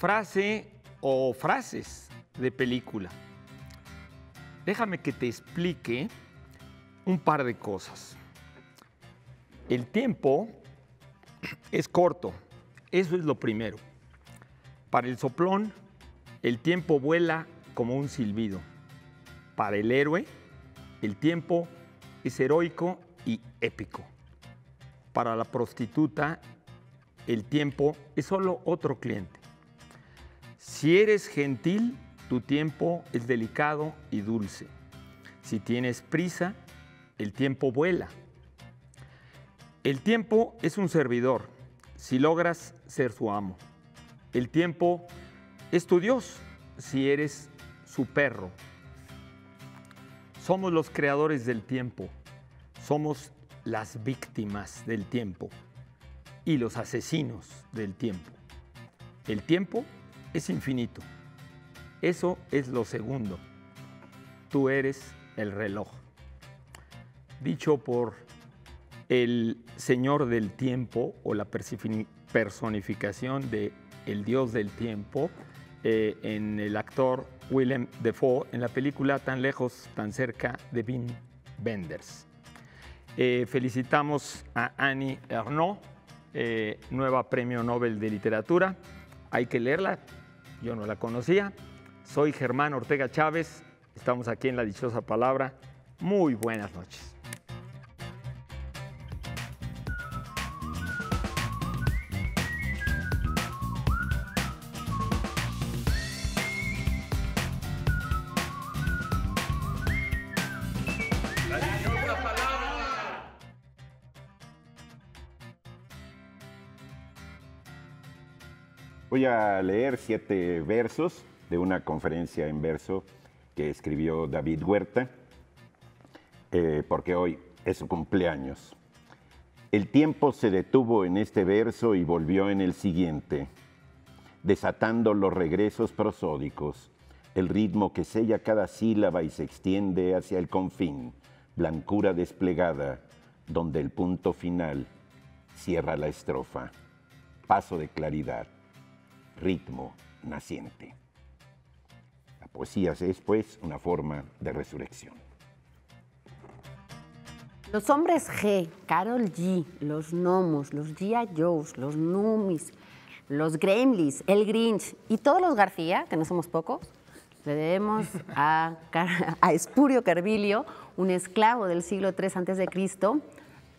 frase o frases de película. Déjame que te explique un par de cosas. El tiempo es corto, eso es lo primero. Para el soplón, el tiempo vuela como un silbido. Para el héroe, el tiempo es heroico y épico. Para la prostituta, el tiempo es solo otro cliente. Si eres gentil, tu tiempo es delicado y dulce. Si tienes prisa, el tiempo vuela. El tiempo es un servidor, si logras ser su amo. El tiempo es tu Dios, si eres su perro. Somos los creadores del tiempo, somos las víctimas del tiempo y los asesinos del tiempo. El tiempo es infinito. Eso es lo segundo. Tú eres el reloj. Dicho por el Señor del tiempo o la personificación de el Dios del tiempo eh, en el actor Willem Defoe en la película Tan lejos, tan cerca de Vin Benders. Eh, felicitamos a Annie Ernaux, eh, nueva Premio Nobel de Literatura. Hay que leerla yo no la conocía. Soy Germán Ortega Chávez, estamos aquí en La Dichosa Palabra. Muy buenas noches. a leer siete versos de una conferencia en verso que escribió David Huerta, eh, porque hoy es su cumpleaños. El tiempo se detuvo en este verso y volvió en el siguiente, desatando los regresos prosódicos, el ritmo que sella cada sílaba y se extiende hacia el confín, blancura desplegada, donde el punto final cierra la estrofa. Paso de claridad ritmo naciente. La poesía es, pues, una forma de resurrección. Los hombres G, Carol G, los gnomos, los G.I. Joes, los Numis, los Gremlins, el Grinch y todos los García, que no somos pocos, le debemos a, Espurio Carvilio, un esclavo del siglo III Cristo,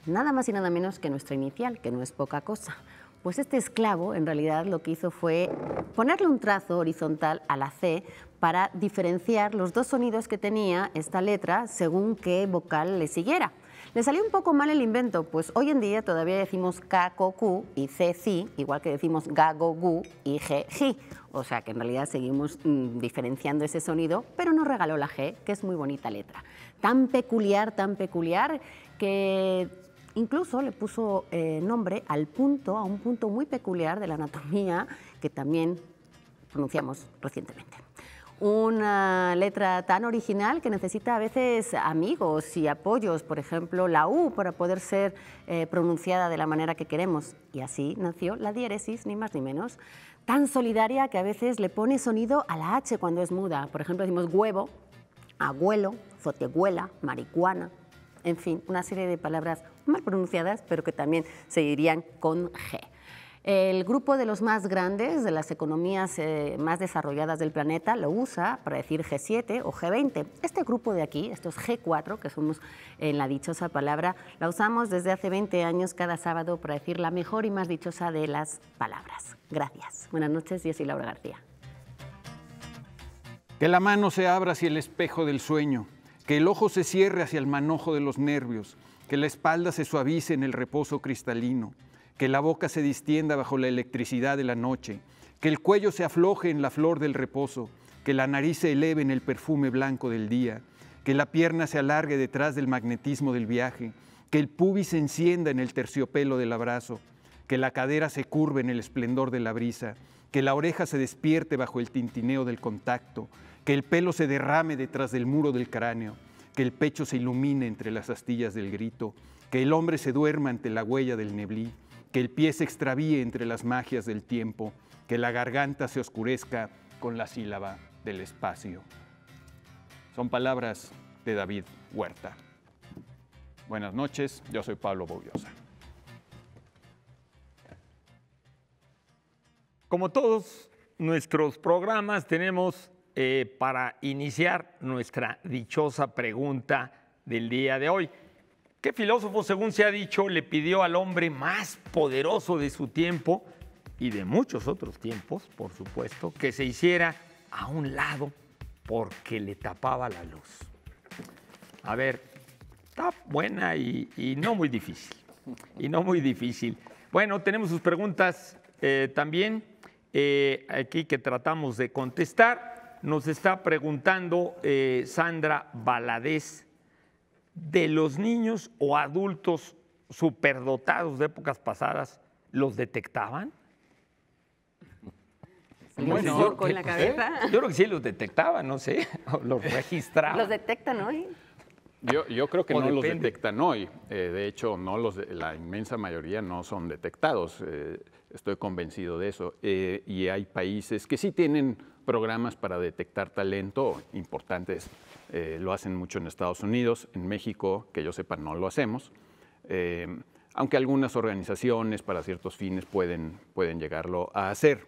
nada más y nada menos que nuestra inicial, que no es poca cosa. Pues este esclavo en realidad lo que hizo fue ponerle un trazo horizontal a la C para diferenciar los dos sonidos que tenía esta letra según qué vocal le siguiera. Le salió un poco mal el invento, pues hoy en día todavía decimos k K, y c igual que decimos ga, go, gu y g O sea que en realidad seguimos mm, diferenciando ese sonido, pero nos regaló la G, que es muy bonita letra. Tan peculiar, tan peculiar, que Incluso le puso eh, nombre al punto, a un punto muy peculiar de la anatomía que también pronunciamos recientemente. Una letra tan original que necesita a veces amigos y apoyos, por ejemplo, la U, para poder ser eh, pronunciada de la manera que queremos. Y así nació la diéresis, ni más ni menos, tan solidaria que a veces le pone sonido a la H cuando es muda. Por ejemplo, decimos huevo, abuelo, zotehuela, marihuana, en fin, una serie de palabras mal pronunciadas, pero que también se dirían con G. El grupo de los más grandes, de las economías eh, más desarrolladas del planeta, lo usa para decir G7 o G20. Este grupo de aquí, estos G4, que somos en la dichosa palabra, la usamos desde hace 20 años cada sábado para decir la mejor y más dichosa de las palabras. Gracias. Buenas noches, yo Laura García. Que la mano se abra si el espejo del sueño que el ojo se cierre hacia el manojo de los nervios, que la espalda se suavice en el reposo cristalino, que la boca se distienda bajo la electricidad de la noche, que el cuello se afloje en la flor del reposo, que la nariz se eleve en el perfume blanco del día, que la pierna se alargue detrás del magnetismo del viaje, que el pubis se encienda en el terciopelo del abrazo, que la cadera se curve en el esplendor de la brisa, que la oreja se despierte bajo el tintineo del contacto, que el pelo se derrame detrás del muro del cráneo, que el pecho se ilumine entre las astillas del grito, que el hombre se duerma ante la huella del neblí, que el pie se extravíe entre las magias del tiempo, que la garganta se oscurezca con la sílaba del espacio. Son palabras de David Huerta. Buenas noches, yo soy Pablo Bobbiosa. Como todos nuestros programas tenemos eh, para iniciar nuestra dichosa pregunta del día de hoy. ¿Qué filósofo, según se ha dicho, le pidió al hombre más poderoso de su tiempo y de muchos otros tiempos, por supuesto, que se hiciera a un lado porque le tapaba la luz? A ver, está buena y, no muy difícil. Y no muy difícil. Bueno, tenemos sus preguntas eh, también eh, aquí que tratamos de contestar nos está preguntando eh, Sandra Valadez, de los niños o adultos superdotados de épocas pasadas, ¿los detectaban? Bueno, ¿Eh? yo, creo que sí los detectaban, no sé, los registraban. los detectan hoy. Yo, creo que no los detectan hoy. Eh, de hecho, no los, la inmensa mayoría no son detectados. Estoy convencido de eso. Eh, y hay países que sí tienen programas para detectar talento importantes. Eh, lo hacen mucho en Estados Unidos, en México, que yo sepa, no lo hacemos. Eh, aunque algunas organizaciones para ciertos fines pueden, pueden llegarlo a hacer.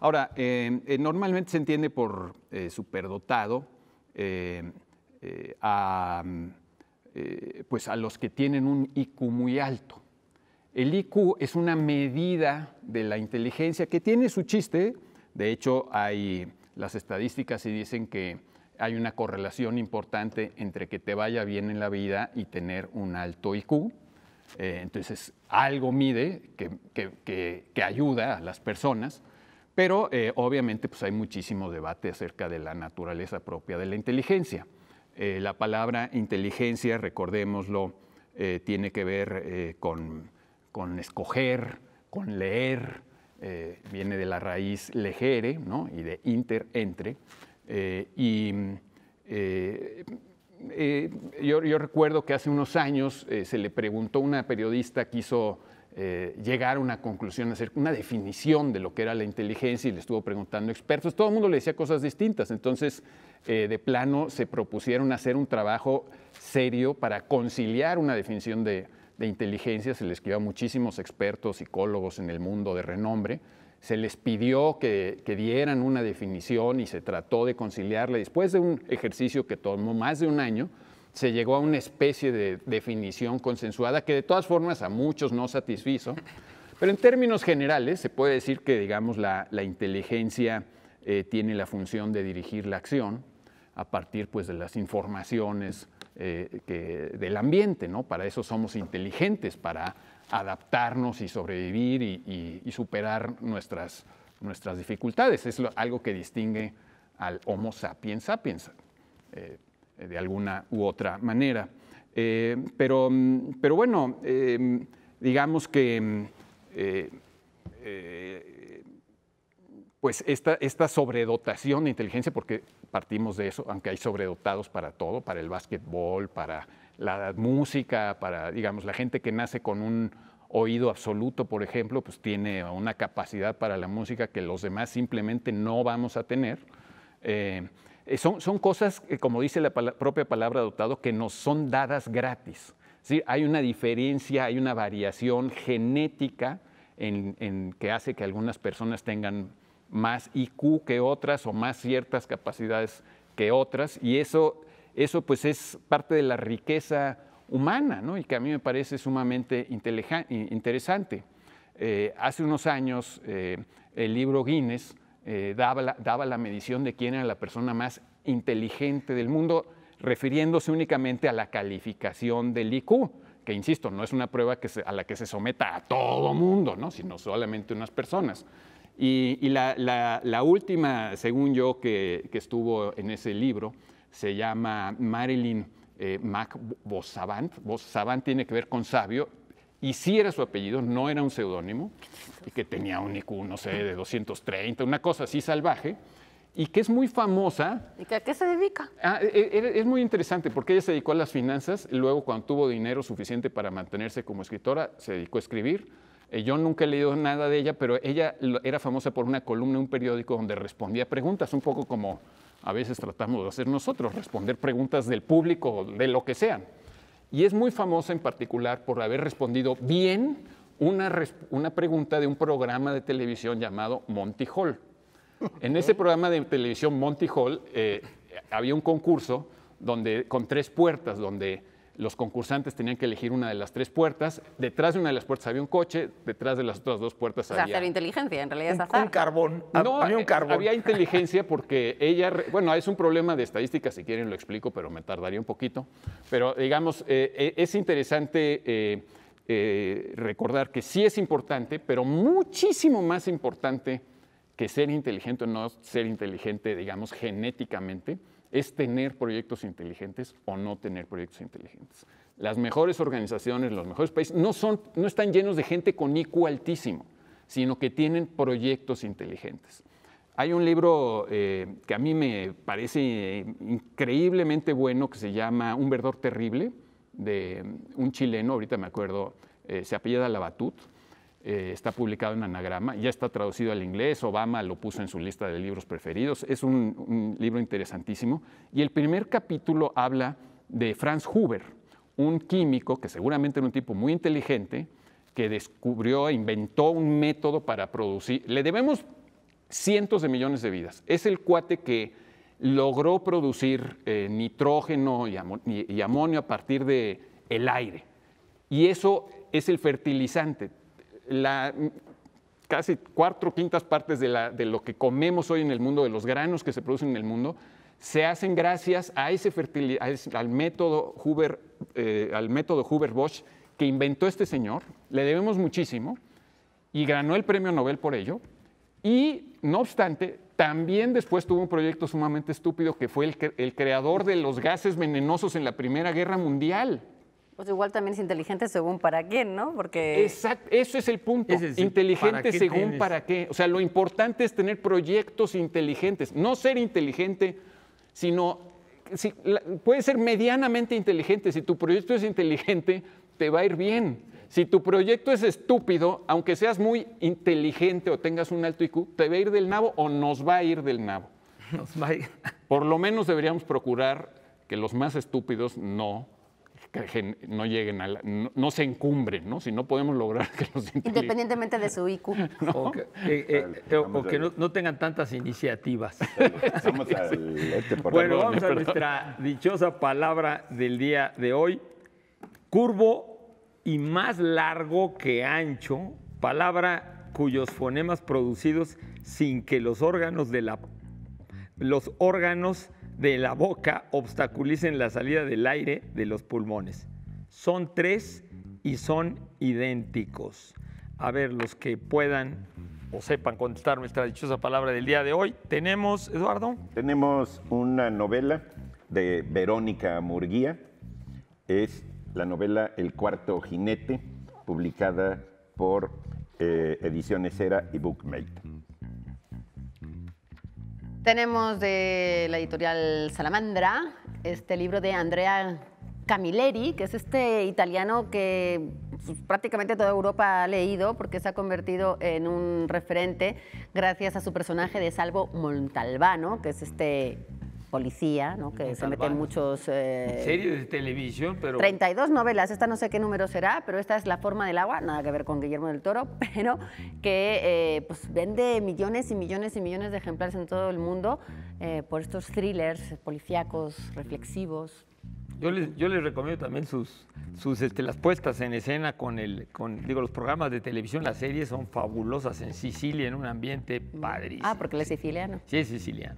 Ahora, normalmente se entiende por superdotado mm, pues a los que tienen un IQ muy alto. El IQ es una medida de la inteligencia que tiene su chiste. De hecho, hay las estadísticas y dicen que hay una correlación importante entre que te vaya bien en la vida y tener un alto IQ. Eh, entonces, algo mide que, que, ayuda a las personas, pero eh, obviamente pues, hay muchísimo debate acerca de la naturaleza propia de la inteligencia. Eh, la palabra inteligencia, recordémoslo, tiene que ver con con escoger, con leer, eh, viene de la raíz legere y de inter, entre. Eh, y eh, yo, recuerdo que hace unos años se le preguntó a una periodista quiso llegar a una conclusión, hacer una definición de lo que era la inteligencia y le estuvo preguntando expertos. Todo el mundo le decía cosas distintas. Entonces, de plano, se propusieron hacer un trabajo serio para conciliar una definición de, la inteligencia, se les escribió a muchísimos expertos, psicólogos en el mundo de renombre, se les pidió que, dieran una definición y se trató de conciliarla. Después de un ejercicio que tomó más de un año, se llegó a una especie de definición consensuada que de todas formas a muchos no satisfizo, pero en términos generales se puede decir que, digamos, la, inteligencia eh, tiene la función de dirigir la acción a partir pues, de las informaciones eh, que, del ambiente, ¿no? Para eso somos inteligentes, para adaptarnos y sobrevivir y, superar nuestras, nuestras dificultades. Es algo que distingue al Homo sapiens sapiens, eh, de alguna u otra manera. Eh, pero, bueno, em, digamos que em, pues esta, esta sobredotación de inteligencia, porque partimos de eso, aunque hay sobredotados para todo, para el básquetbol, para la música, para, digamos, la gente que nace con un oído absoluto, por ejemplo, pues tiene una capacidad para la música que los demás simplemente no vamos a tener. Eh, son, cosas, que, eh, como dice la propia palabra dotado, que nos son dadas gratis. ¿sí? Hay una diferencia, hay una variación genética en, en que hace que algunas personas tengan más IQ que otras o más ciertas capacidades que otras y eso, eso pues es parte de la riqueza humana y que a mí me parece sumamente interesante. Eh, hace unos años eh, el libro Guinness eh, daba, la, daba la medición de quién era la persona más inteligente del mundo refiriéndose únicamente a la calificación del IQ que insisto, no es una prueba a la que se someta a todo mundo, sino solamente unas personas. Y, la, última, según yo, que, estuvo en ese libro, se llama Marilyn eh, Mac Bossavant. tiene que ver con sabio, y sí era su apellido, no era un seudónimo, y que tenía un IQ, no sé, de 230, una cosa así salvaje, y que es muy famosa. ¿Y a qué se dedica? Ah, e, e, es, muy interesante porque ella se dedicó a las finanzas, luego cuando tuvo dinero suficiente para mantenerse como escritora, se dedicó a escribir eh, yo nunca he leído nada de ella, pero ella era famosa por una columna en un periódico donde respondía preguntas, un poco como a veces tratamos de hacer nosotros, responder preguntas del público, de lo que sean. Y es muy famosa en particular por haber respondido bien una, pregunta de un programa de televisión llamado Monty Hall. En ese programa de televisión Monty Hall eh, había un concurso donde, con tres puertas, donde los concursantes tenían que elegir una de las tres puertas, detrás de una de las puertas había un coche, detrás de las otras dos puertas o sea, había... inteligencia, en realidad es azar. Un, carbón, no, había un eh, carbón. Había inteligencia porque ella, bueno, es un problema de estadística, si quieren lo explico, pero me tardaría un poquito, pero digamos, eh, eh, es interesante... recordar que sí es importante, pero muchísimo más importante que ser inteligente o no ser inteligente, digamos, genéticamente, es tener proyectos inteligentes o no tener proyectos inteligentes. Las mejores organizaciones, los mejores países, no, son, no están llenos de gente con IQ altísimo, sino que tienen proyectos inteligentes. Hay un libro eh, que a mí me parece increíblemente bueno que se llama Un verdor terrible, de un chileno, ahorita me acuerdo, eh, se apellida Labatut, eh, está publicado en anagrama, ya está traducido al inglés, Obama lo puso en su lista de libros preferidos, es un, libro interesantísimo. Y el primer capítulo habla de Franz Huber, un químico que seguramente era un tipo muy inteligente, que descubrió e inventó un método para producir. Le debemos cientos de millones de vidas. Es el cuate que logró producir eh, nitrógeno y, y, amonio a partir de el aire. Y eso es el fertilizante casi cuatro quintas partes de, lo que comemos hoy en el mundo, de los granos que se producen en el mundo, se hacen gracias al método Huber, eh, al método Huber Bosch que inventó este señor. Le debemos muchísimo y ganó el premio Nobel por ello. Y no obstante, también después tuvo un proyecto sumamente estúpido que fue el creador de los gases venenosos en la Primera Guerra Mundial. Pues igual también es inteligente según para quién, ¿no? Porque. Exacto, eso es el punto. inteligente según para qué. O sea, lo importante es tener proyectos inteligentes. No ser inteligente, sino. Si, puede ser medianamente inteligente. Si tu proyecto es inteligente, te va a ir bien. Si tu proyecto es estúpido, aunque seas muy inteligente o tengas un alto IQ, te va a ir del nabo o nos va a ir del nabo. Nos va a ir. Por lo menos deberíamos procurar que los más estúpidos no que no lleguen a no, se encumbren, ¿no? Si no podemos lograr que los independientemente de su IQ. Eh, eh, eh, o que, no, tengan tantas iniciativas. Este bueno, vamos a nuestra dichosa palabra del día de hoy. Curvo y más largo que ancho, palabra cuyos fonemas producidos sin que los órganos de la los órganos de la boca obstaculicen la salida del aire de los pulmones. Son tres y son idénticos. A ver, los que puedan o sepan contestar nuestra dichosa palabra del día de hoy, tenemos, Eduardo. Tenemos una novela de Verónica Murguía. Es la novela El cuarto jinete, publicada por eh, Ediciones Era y Bookmate. Tenemos de la editorial Salamandra este libro de Andrea Camilleri, que es este italiano que pues, prácticamente toda Europa ha leído porque se ha convertido en un referente gracias a su personaje de Salvo Montalbano, que es este policía, que se meten muchos... Eh, series de televisión, pero... 32 novelas, esta no sé qué número será, pero esta es La forma del agua, nada que ver con Guillermo del Toro, pero que eh, pues vende millones y millones y millones de ejemplares en todo el mundo eh, por estos thrillers policíacos, reflexivos. Yo les, recomiendo también sus, este, las puestas en escena con el, digo, los programas de televisión, las series son fabulosas en Sicilia, en un ambiente ah, padrísimo. Ah, porque él es siciliano. Sí, es siciliano.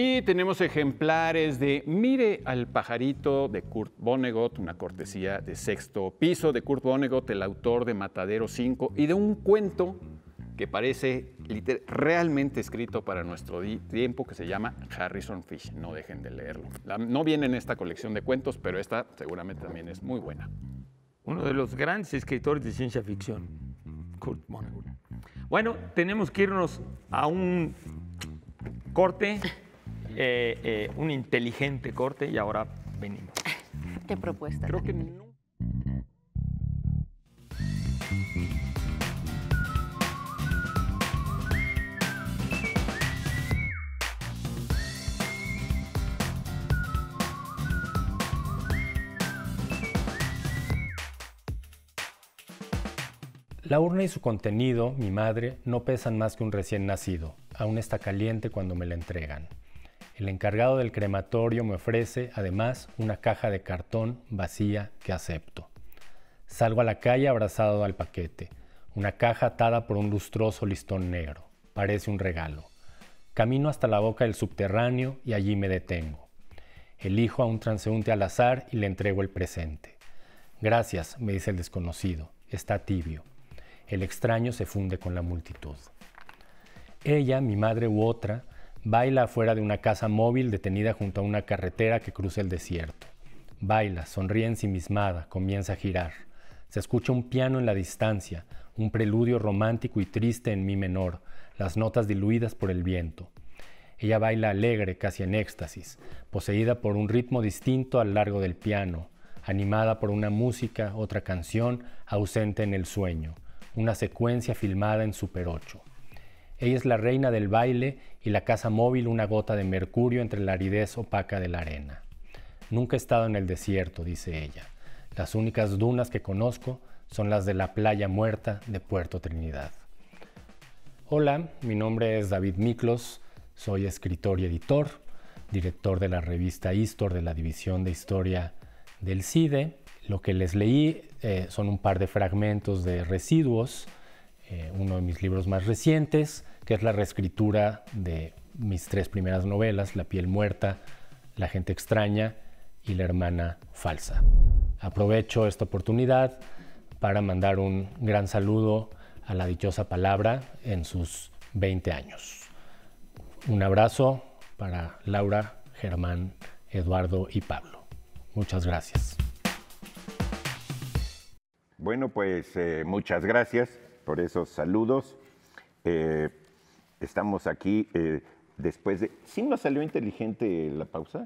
Y tenemos ejemplares de Mire al pajarito de Kurt Vonnegut, una cortesía de sexto piso de Kurt Vonnegut, el autor de Matadero 5 y de un cuento que parece realmente escrito para nuestro tiempo, que se llama Harrison Fish. No dejen de leerlo. no viene en esta colección de cuentos, pero esta seguramente también es muy buena. Uno de los grandes escritores de ciencia ficción, Kurt Vonnegut. Bueno, tenemos que irnos a un corte. Eh, eh, un inteligente corte y ahora venimos. Qué propuesta. Creo que La urna y su contenido, mi madre, no pesan más que un recién nacido. Aún está caliente cuando me la entregan. El encargado del crematorio me ofrece además una caja de cartón vacía que acepto. Salgo a la calle abrazado al paquete, una caja atada por un lustroso listón negro. Parece un regalo. Camino hasta la boca del subterráneo y allí me detengo. Elijo a un transeúnte al azar y le entrego el presente. Gracias, me dice el desconocido. Está tibio. El extraño se funde con la multitud. Ella, mi madre u otra, Baila afuera de una casa móvil detenida junto a una carretera que cruza el desierto. Baila, sonríe ensimismada, comienza a girar. Se escucha un piano en la distancia, un preludio romántico y triste en mi menor, las notas diluidas por el viento. Ella baila alegre, casi en éxtasis, poseída por un ritmo distinto al largo del piano, animada por una música, otra canción, ausente en el sueño, una secuencia filmada en Super 8. Ella es la reina del baile y la casa móvil una gota de mercurio entre la aridez opaca de la arena. Nunca he estado en el desierto, dice ella. Las únicas dunas que conozco son las de la playa muerta de Puerto Trinidad. Hola, mi nombre es David Miklos, soy escritor y editor, director de la revista Histor de la División de Historia del CIDE. Lo que les leí eh, son un par de fragmentos de residuos eh, uno de mis libros más recientes, que es la reescritura de mis tres primeras novelas, La piel muerta, La gente extraña y La hermana falsa. Aprovecho esta oportunidad para mandar un gran saludo a la dichosa palabra en sus 20 años. Un abrazo para Laura, Germán, Eduardo y Pablo. Muchas gracias. Bueno, pues eh, muchas gracias por esos saludos. Eh, estamos aquí eh, después de... ¿Sí nos salió inteligente la pausa?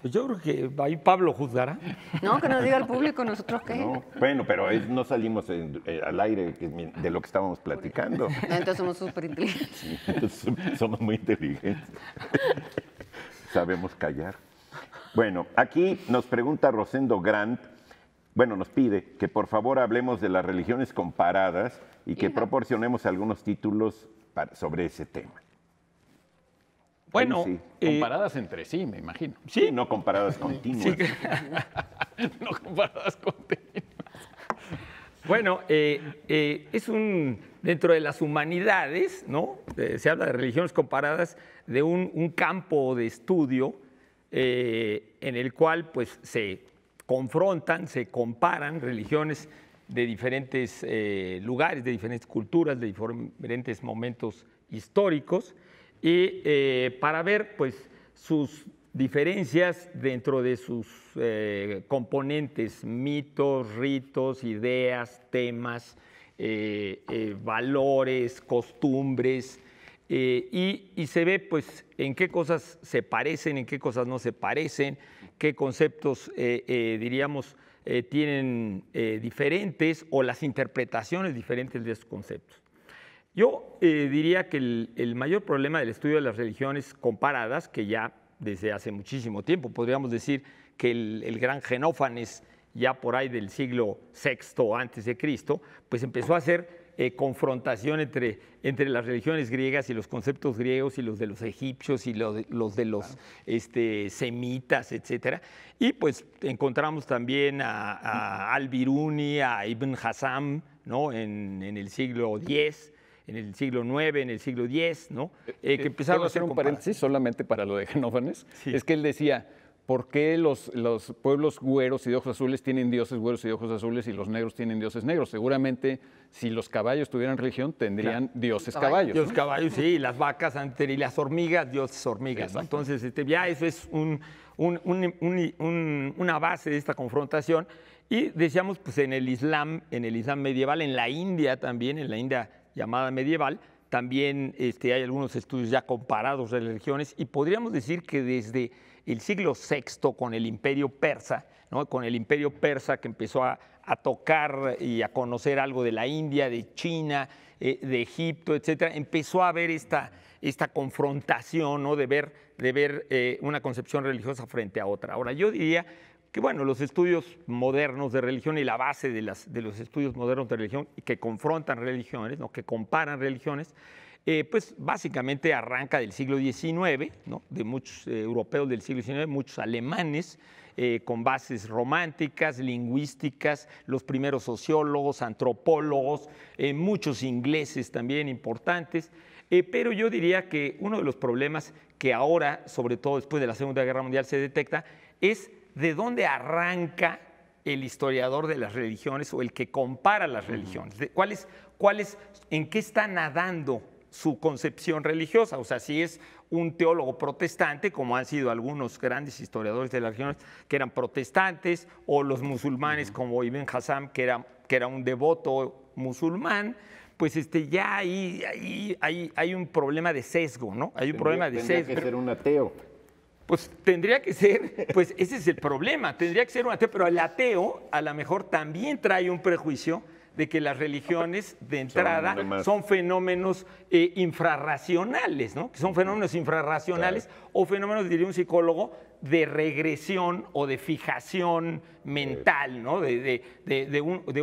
Pues yo creo que ahí Pablo juzgará. No, que nos diga el público, nosotros qué. bueno, pero no salimos eh, al aire de lo que estábamos platicando. Entonces somos súper inteligentes. somos muy inteligentes. Sabemos callar. Bueno, aquí nos pregunta Rosendo Grant bueno, nos pide que por favor hablemos de las religiones comparadas y que proporcionemos algunos títulos sobre ese tema. Bueno, eh, comparadas entre sí, me imagino. Sí, no comparadas continuas. no comparadas continuas. Bueno, eh, eh, es un, dentro de las humanidades, ¿no? se habla de religiones comparadas, de un, un campo de estudio en el cual pues, se confrontan, se comparan religiones de diferentes eh, lugares, de diferentes culturas, de diferentes momentos históricos, y eh, para ver pues, sus diferencias dentro de sus eh, componentes, mitos, ritos, ideas, temas, valores, costumbres, eh, y, se ve pues en qué cosas se parecen, en qué cosas no se parecen, qué conceptos eh, eh, diríamos tienen diferentes o las interpretaciones diferentes de esos conceptos. Yo diría que el, mayor problema del estudio de las religiones comparadas, que ya desde hace muchísimo tiempo podríamos decir que el, gran Genófanes ya por ahí del siglo VI antes de Cristo, pues empezó a ser eh, confrontación entre, entre las religiones griegas y los conceptos griegos y los de los egipcios y los, de los este, semitas, etcétera. Y pues encontramos también a, Al-Biruni, a Ibn Hassam, ¿no? En, el siglo X en el siglo IX, en el siglo X, ¿no? Eh, eh, que empezaron a hacer un paréntesis solamente para lo de Genófanes. Es que él decía, por qué los, los, pueblos güeros y de ojos azules tienen dioses güeros y de ojos azules y los negros tienen dioses negros. Seguramente, si los caballos tuvieran religión, tendrían dioses caballos. Dioses caballos, sí, las vacas y las hormigas, dioses hormigas. Entonces, este, ya eso es una base de esta confrontación. Y decíamos, pues en el Islam, en el Islam medieval, en la India también, en la India llamada medieval, también este, hay algunos estudios ya comparados de religiones y podríamos decir que desde el siglo VI con el imperio persa, ¿no? con el imperio persa que empezó a, tocar y a conocer algo de la India, de China, eh, de Egipto, etcétera, empezó a ver esta, esta confrontación ¿no? de ver, de ver eh, una concepción religiosa frente a otra. Ahora, yo diría que bueno, los estudios modernos de religión y la base de, las, de los estudios modernos de religión que confrontan religiones, ¿no? que comparan religiones, eh, pues básicamente arranca del siglo XIX, de muchos eh, europeos del siglo XIX, muchos alemanes, eh, con bases románticas, lingüísticas, los primeros sociólogos, antropólogos, muchos ingleses también importantes. pero yo diría que uno de los problemas que ahora, sobre todo después de la Segunda Guerra Mundial, se detecta es de dónde arranca el historiador de las religiones o el que compara las religiones, ¿cuál cuál es, en qué está nadando su concepción religiosa. O sea, si es un teólogo protestante, como han sido algunos grandes historiadores de la región, que eran protestantes, o los musulmanes, como Ibn Hassan, que era, que era un devoto musulmán, pues este, ya ahí, ahí, hay un problema de sesgo, ¿no? Hay un problema de tendría sesgo. que ser un ateo. Pues tendría que ser, pues ese es el problema, tendría que ser un ateo, pero el ateo a lo mejor también trae un prejuicio de que las religiones de entrada son, fenómenos eh, infrarracionales, ¿no? Que son fenómenos infrarracionales o fenómenos, diría un psicólogo, de regresión o de fijación mental, ¿no? De,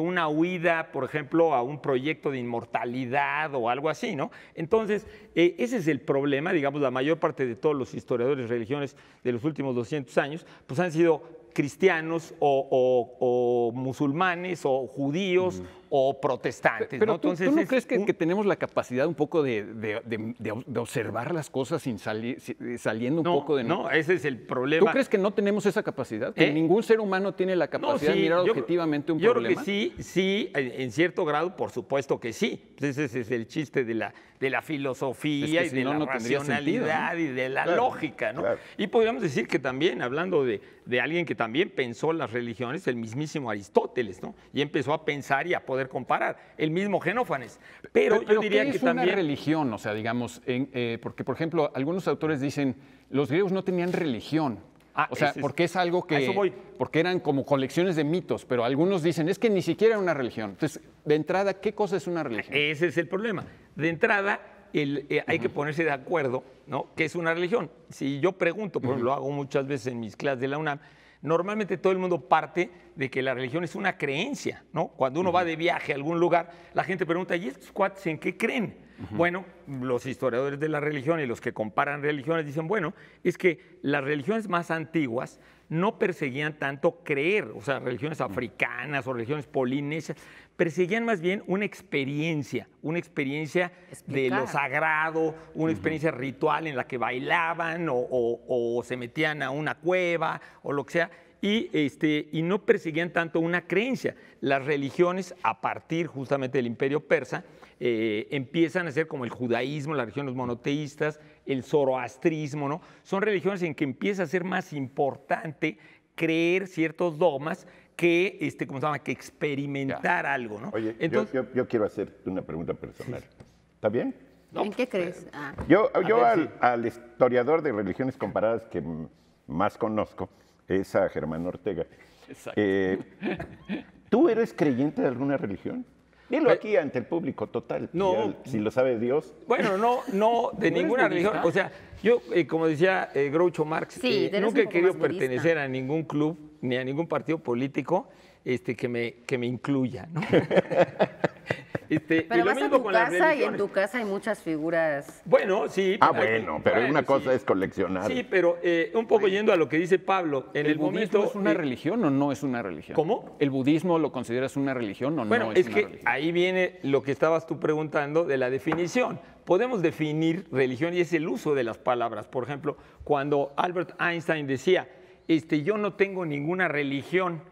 una huida, por ejemplo, a un proyecto de inmortalidad o algo así, ¿no? Entonces, eh, ese es el problema, digamos, la mayor parte de todos los historiadores de religiones de los últimos 200 años, pues han sido cristianos o, musulmanes o judíos o protestantes. Pero ¿no? Entonces, no crees que, tenemos la capacidad un poco de, observar las cosas sin saliendo un poco de... No, ese es el problema. ¿Tú crees que no tenemos esa capacidad? Que ¿Eh? ningún ser humano tiene la capacidad de mirar objetivamente un problema. Yo creo que sí, sí, en cierto grado, por supuesto que sí. Pues ese es el chiste de la, de la filosofía y de la racionalidad y de la lógica, Y podríamos decir que también, hablando de, alguien que también pensó las religiones, el mismísimo Aristóteles, ¿no? Y empezó a pensar y a poder comparar. El mismo Genófanes. Pero, yo diría es que una también. religión, o sea, digamos, eh, porque por ejemplo, algunos autores dicen los griegos no tenían religión. Ah, o sea, porque es algo que. Porque eran como colecciones de mitos, pero algunos dicen, es que ni siquiera era una religión. Entonces, de entrada, ¿qué cosa es una religión? Ese es el problema. De entrada, eh, hay que ponerse de acuerdo, ¿no? ¿Qué es una religión? Si yo pregunto, porque lo hago muchas veces en mis clases de la UNAM, Normalmente todo el mundo parte de que la religión es una creencia, ¿no? Cuando uno va de viaje a algún lugar, la gente pregunta, ¿y estos cuates en qué creen? Bueno, los historiadores de la religión y los que comparan religiones dicen, bueno, es que las religiones más antiguas no perseguían tanto creer, o sea, religiones africanas o religiones polinesias, perseguían más bien una experiencia, una experiencia de lo sagrado, una experiencia ritual en la que bailaban o, se metían a una cueva o lo que sea. Este, y, no perseguían tanto una creencia. Las religiones, a partir justamente del imperio persa, eh, empiezan a ser como el judaísmo, las religiones monoteístas, el zoroastrismo, ¿no? Son religiones en que empieza a ser más importante creer ciertos dogmas que, este, ¿cómo se llama? que experimentar algo, ¿no? Oye, Entonces, yo, quiero hacerte una pregunta personal. ¿Está bien? ¿En qué pues, crees? Eh, ah. Yo, al, historiador de religiones comparadas que más conozco es a Germán Ortega. Exacto. Eh, ¿Tú eres creyente de alguna religión? Dilo aquí ante el público total. No. si lo sabe Dios. Bueno, no, no, de ninguna religión. O sea, yo, eh, como decía eh, Groucho Marx, eh, nunca he querido pertenecer a ningún club ni a ningún partido político este, que, me, que me incluya. ¿no? Este, pero vas a tu casa y en tu casa hay muchas figuras. Bueno, sí. Ah, bueno, pero una cosa es coleccionar. Sí, pero eh, un poco yendo a lo que dice Pablo, en el, budismo es una eh, religión o no es una religión. ¿Cómo? ¿El budismo lo consideras una religión o no es, una religión? Bueno, es que ahí viene lo que estabas tú preguntando de la definición. Podemos definir religión y es el uso de las palabras. Por ejemplo, cuando Albert Einstein decía, este, yo no tengo ninguna religión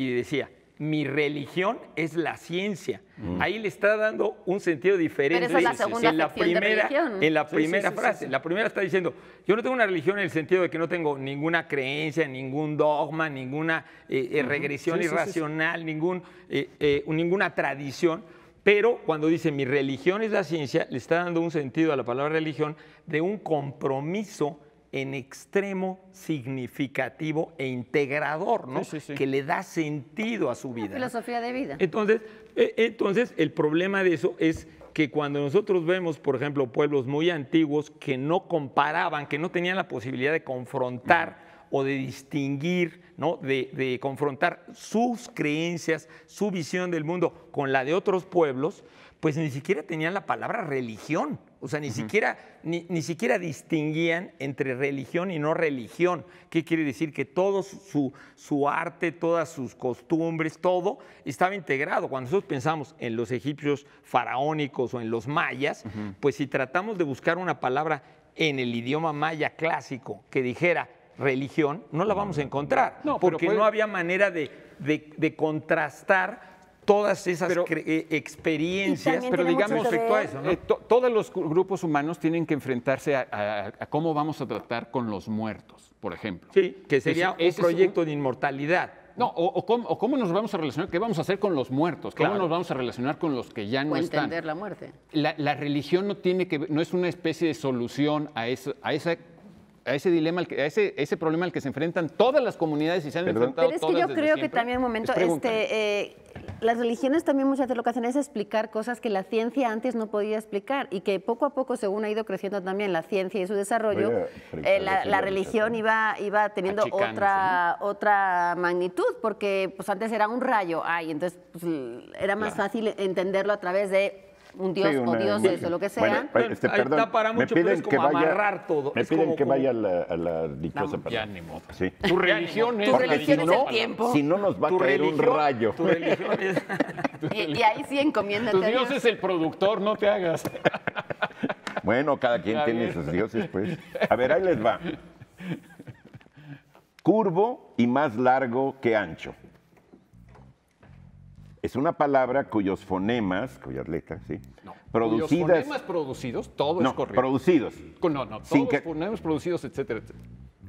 y decía, mi religión es la ciencia. Mm. Ahí le está dando un sentido diferente Pero esa es la segunda en, la primera, en la primera frase. la primera está diciendo, yo no tengo una religión en el sentido de que no tengo ninguna creencia, ningún dogma, ninguna eh, eh, regresión irracional, ningún, eh, ninguna tradición. Pero cuando dice mi religión es la ciencia, le está dando un sentido a la palabra religión de un compromiso en extremo significativo e integrador, ¿no? Que le da sentido a su vida. filosofía de vida. Entonces, e, entonces, el problema de eso es que cuando nosotros vemos, por ejemplo, pueblos muy antiguos que no comparaban, que no tenían la posibilidad de confrontar o de distinguir, ¿no? de confrontar sus creencias, su visión del mundo con la de otros pueblos, pues ni siquiera tenían la palabra religión. O sea, ni, siquiera, ni, siquiera distinguían entre religión y no religión. ¿Qué quiere decir? Que todo su, su arte, todas sus costumbres, todo estaba integrado. Cuando nosotros pensamos en los egipcios faraónicos o en los mayas, pues si tratamos de buscar una palabra en el idioma maya clásico que dijera religión, no la vamos a encontrar, no, porque no había manera de, de, de contrastar todas esas eh, experiencias, pero digamos, a eso, eh, todos los grupos humanos tienen que enfrentarse a, cómo vamos a tratar con los muertos, por ejemplo. Sí, que sería un proyecto de inmortalidad. No, o, cómo, nos vamos a relacionar, qué vamos a hacer con los muertos, cómo nos vamos a relacionar con los que ya no o están. entender la muerte. La, religión no tiene que, no es una especie de solución a, a esa a ese dilema, a ese, ese problema al que se enfrentan todas las comunidades y se han enfrentado Pero es que yo creo que también, un momento, este, eh, las religiones también muchas veces lo que hacen es explicar cosas que la ciencia antes no podía explicar y que poco a poco, según ha ido creciendo también la ciencia y su desarrollo, eh, la, religión iba, iba teniendo otra, otra magnitud, porque pues, antes era un rayo, ay, entonces pues, era más fácil entenderlo a través de un dios o dioses o lo que sea. Pues, ahí este, está para mucho, me piden es como que vaya, amarrar todo. Me piden que vaya a la, dichosa no, Tu religión es, tu religión el tiempo. Si no nos va a caer un rayo. Tu religión es... Y, ahí sí encomiéndate Tu dios, dios es el productor, no te hagas. bueno, cada quien tiene sus dioses, pues. A ver, ahí les va. Curvo y más largo que ancho. Es una palabra cuyos fonemas, cuyas letras, sí. No. Producidas. fonemas producidos, todo es correcto. Producidos. No, no, todos que... fonemas producidos, etcétera, etcétera.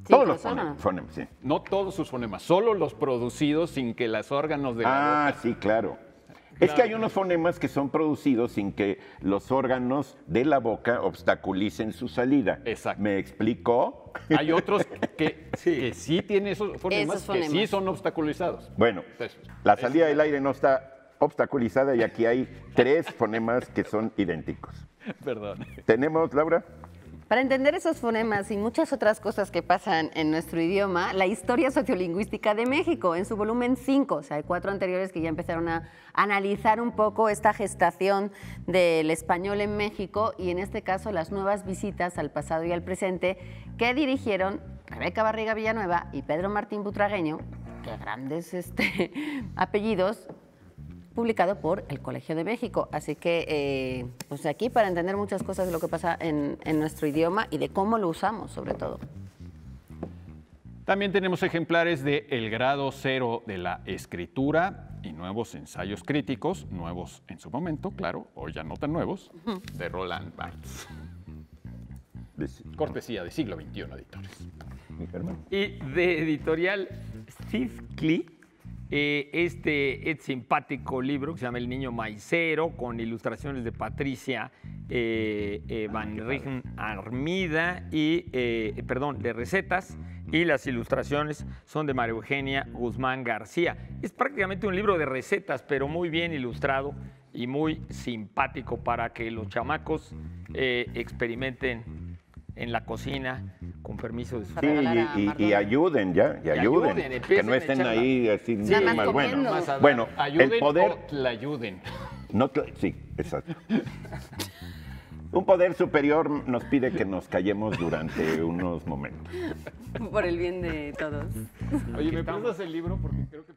todos los fonemas, fonemas sí. No todos sus fonemas, solo los producidos sin que los órganos de la Ah, sí, claro. Es que hay unos fonemas que son producidos sin que los órganos de la boca obstaculicen su salida. Exacto. ¿Me explicó? Hay otros que sí, tienen esos fonemas, que sí son obstaculizados. Bueno, la salida del aire no está obstaculizada y aquí hay tres fonemas que son idénticos. Perdón. ¿Tenemos, Laura? Para entender esos fonemas y muchas otras cosas que pasan en nuestro idioma, la historia sociolingüística de México, en su volumen 5, o sea, hay cuatro anteriores que ya empezaron a analizar un poco esta gestación del español en México y en este caso las nuevas visitas al pasado y al presente que dirigieron Rebeca Barriga Villanueva y Pedro Martín Butragueño, que grandes este, apellidos, publicado por el Colegio de México. Así que, eh, pues aquí para entender muchas cosas de lo que pasa en, nuestro idioma y de cómo lo usamos, sobre todo. También tenemos ejemplares de El grado cero de la escritura y nuevos ensayos críticos, nuevos en su momento, claro, hoy ya no tan nuevos, de Roland Barthes. Cortesía de siglo XXI, editores. Y de editorial Steve Klee eh, este, es simpático libro que se llama El Niño Maicero, con ilustraciones de Patricia eh, eh, ah, Van Rijn Armida y, perdón, de recetas y las ilustraciones son de María Eugenia Guzmán García. Es prácticamente un libro de recetas, pero muy bien ilustrado y muy simpático para que los chamacos experimenten en la cocina permiso de Sí, y, ayuden ya, y, ayuden. que no estén ahí así más, bueno. ayuden el la ayuden. sí, exacto. Un poder superior nos pide que nos callemos durante unos momentos. Por el bien de todos. Oye, ¿me pasas el libro? Porque creo que...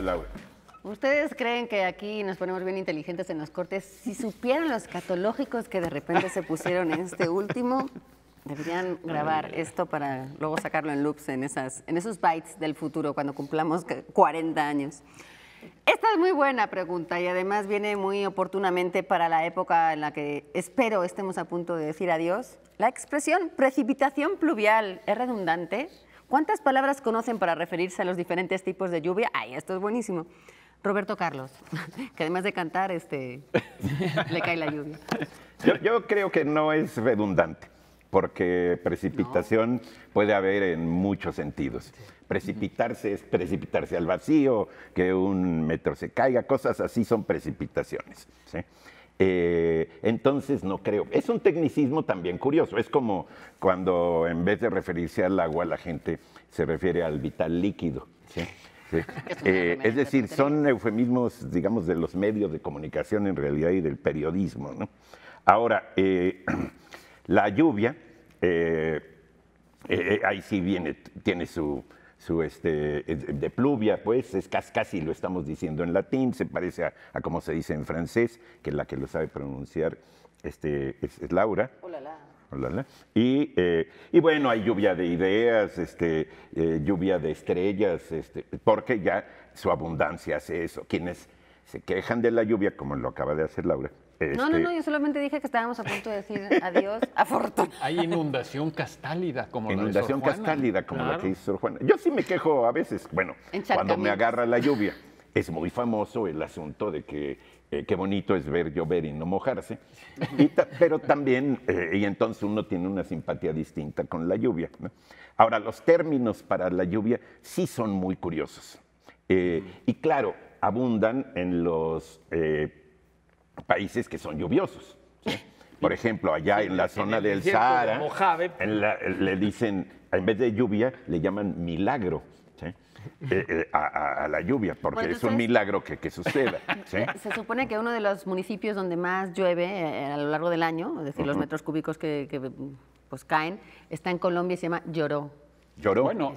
Laura. ¿Ustedes creen que aquí nos ponemos bien inteligentes en los cortes? Si supieran los catológicos que de repente se pusieron en este último, deberían grabar esto para luego sacarlo en loops en, esas, en esos bytes del futuro cuando cumplamos 40 años. Esta es muy buena pregunta y además viene muy oportunamente para la época en la que espero estemos a punto de decir adiós. La expresión precipitación pluvial es redundante. ¿Cuántas palabras conocen para referirse a los diferentes tipos de lluvia? Ay, esto es buenísimo. Roberto Carlos, que además de cantar, este, le cae la lluvia. Yo, creo que no es redundante, porque precipitación puede haber en muchos sentidos. Precipitarse es precipitarse al vacío, que un metro se caiga, cosas así son precipitaciones. Eh, entonces no creo. Es un tecnicismo también curioso. Es como cuando en vez de referirse al agua, la gente se refiere al vital líquido. Eh, es, decir, son eufemismos, digamos, de los medios de comunicación en realidad y del periodismo. Ahora, eh, la lluvia, eh, ahí sí viene, tiene su, su este, de pluvia, pues, es casi, casi, lo estamos diciendo en latín, se parece a, cómo como se dice en francés, que la que lo sabe pronunciar este, es, Laura. Hola, Y, eh, y, bueno, hay lluvia de ideas, este, eh, lluvia de estrellas, este, porque ya su abundancia hace eso. Quienes se quejan de la lluvia, como lo acaba de hacer Laura, no, no, este, no, yo solamente dije que estábamos a punto de decir adiós a Hay inundación castálida como inundación la Inundación castálida como que hizo Sor Juana. Yo sí me quejo a veces, bueno, cuando me agarra la lluvia. Es muy famoso el asunto de que eh, qué bonito es ver llover y no mojarse, pero también, eh, y entonces uno tiene una simpatía distinta con la lluvia. Ahora, los términos para la lluvia sí son muy curiosos. Eh, y claro, abundan en los países que son lluviosos. Por ejemplo, allá en la zona del Sahara, le dicen, en vez de lluvia, le llaman milagro. Eh, eh, a, la lluvia, porque es un milagro que, suceda. Se supone que uno de los municipios donde más llueve eh, a lo largo del año, es decir, los metros cúbicos que, pues, caen, está en Colombia y se llama Lloró. Lloró. Bueno,